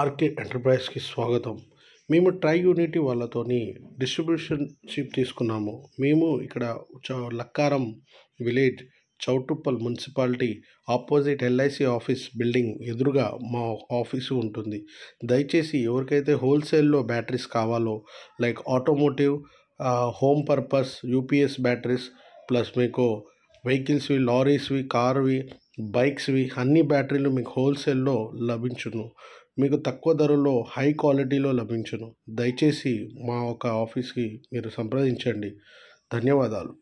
RK ఎంటర్ప్రైజ్కి స్వాగతం మేము try unity వాళ్ళతోని డిస్ట్రిబ్యూషన్షిప్ తీసుకున్నాము మేము ఇక్కడ Lakkaram village Choutuppal municipality opposite LIC office building ఎదురుగా మా ఆఫీసు ఉంటుంది దయచేసి ఎవరికైతే హోల్సేల్లో బ్యాటరీస్ కావాలో like automotive home purpose UPS batteries plus మీకు వెహికల్స్వి లారీస్వి కార్వి బైక్స్వి అన్ని బ్యాటరీలు మీకు హోల్సేల్లో లభించును మీకు తక్కువ ధరలో హై క్వాలిటీలో లభించును దయచేసి మా ఒక ఆఫీస్కి మీరు సంప్రదించండి ధన్యవాదాలు